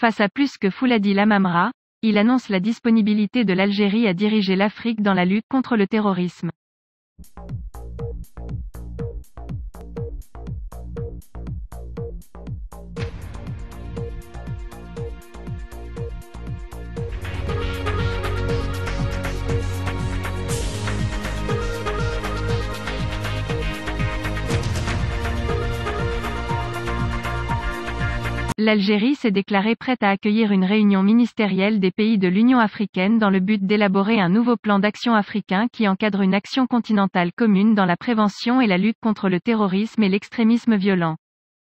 Face à plus que Fouladi Lamamra, il annonce la disponibilité de l'Algérie à diriger l'Afrique dans la lutte contre le terrorisme. l'Algérie s'est déclarée prête à accueillir une réunion ministérielle des pays de l'Union africaine dans le but d'élaborer un nouveau plan d'action africain qui encadre une action continentale commune dans la prévention et la lutte contre le terrorisme et l'extrémisme violent.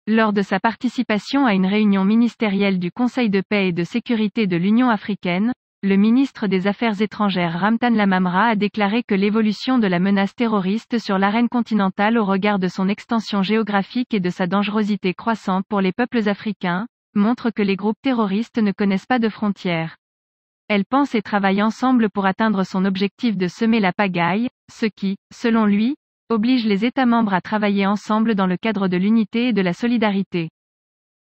Lors de sa participation à une réunion ministérielle du Conseil de paix et de sécurité de l'Union africaine, le ministre des Affaires étrangères Ramtan Lamamra a déclaré que l'évolution de la menace terroriste sur l'arène continentale au regard de son extension géographique et de sa dangerosité croissante pour les peuples africains, montre que les groupes terroristes ne connaissent pas de frontières. Elle pensent et travaille ensemble pour atteindre son objectif de semer la pagaille, ce qui, selon lui, oblige les États membres à travailler ensemble dans le cadre de l'unité et de la solidarité.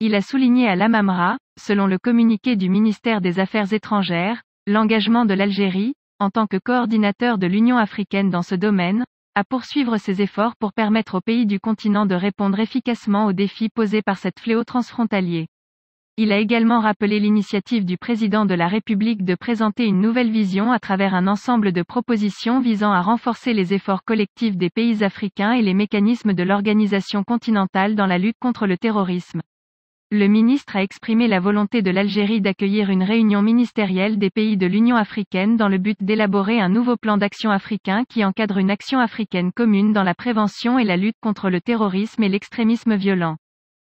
Il a souligné à l'AMAMRA, selon le communiqué du ministère des Affaires étrangères, l'engagement de l'Algérie, en tant que coordinateur de l'Union africaine dans ce domaine, à poursuivre ses efforts pour permettre aux pays du continent de répondre efficacement aux défis posés par cette fléau transfrontalier. Il a également rappelé l'initiative du président de la République de présenter une nouvelle vision à travers un ensemble de propositions visant à renforcer les efforts collectifs des pays africains et les mécanismes de l'organisation continentale dans la lutte contre le terrorisme le ministre a exprimé la volonté de l'Algérie d'accueillir une réunion ministérielle des pays de l'Union africaine dans le but d'élaborer un nouveau plan d'action africain qui encadre une action africaine commune dans la prévention et la lutte contre le terrorisme et l'extrémisme violent.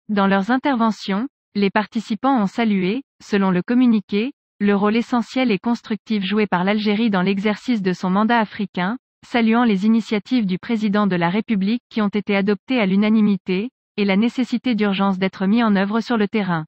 Dans leurs interventions, les participants ont salué, selon le communiqué, le rôle essentiel et constructif joué par l'Algérie dans l'exercice de son mandat africain, saluant les initiatives du président de la République qui ont été adoptées à l'unanimité, et la nécessité d'urgence d'être mis en œuvre sur le terrain.